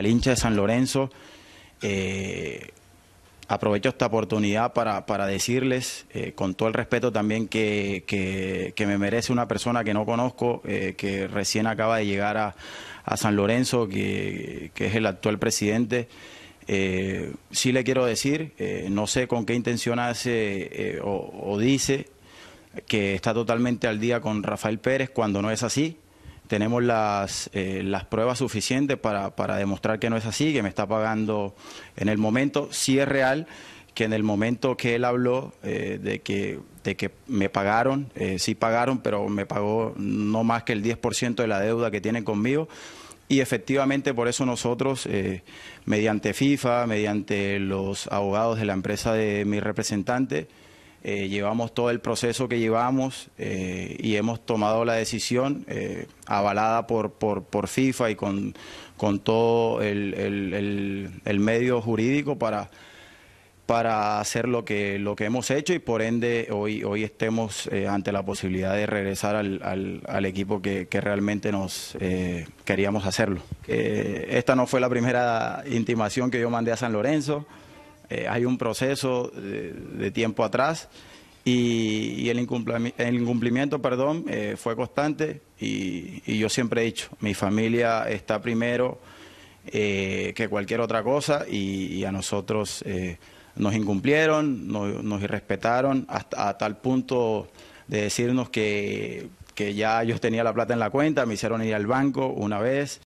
al hincha de San Lorenzo. Eh, aprovecho esta oportunidad para, decirles, eh, con todo el respeto también que, me merece una persona que no conozco, eh, que recién acaba de llegar a, San Lorenzo, que, es el actual presidente. Eh, sí le quiero decir, no sé con qué intención hace o dice que está totalmente al día con Rafael Pérez cuando no es así tenemos las, eh, las pruebas suficientes para, demostrar que no es así, que me está pagando en el momento, Sí es real que en el momento que él habló eh, de, que, de que me pagaron, eh, sí pagaron, pero me pagó no más que el 10% de la deuda que tienen conmigo. Y efectivamente por eso nosotros, mediante FIFA, mediante los abogados de la empresa de mi representante, eh, llevamos todo el proceso que llevamos eh, y hemos tomado la decisión eh, avalada por, por, FIFA y con, todo el, medio jurídico para, hacer lo que, lo que hemos hecho y por ende hoy, hoy estemos ante la posibilidad de regresar al, al, al equipo que, que, realmente nos queríamos hacerlo. esta no fue la primera intimación que yo mandé a San Lorenzo. Eh, hay un proceso eh, de, tiempo atrás y, el, incumplimiento, perdón, eh, fue constante y, yo siempre he dicho, mi familia está primero que cualquier otra cosa y, a nosotros nos incumplieron, nos, nos irrespetaron hasta tal punto de decirnos que, que ya ellos tenía la plata en la cuenta, me hicieron ir al banco una vez.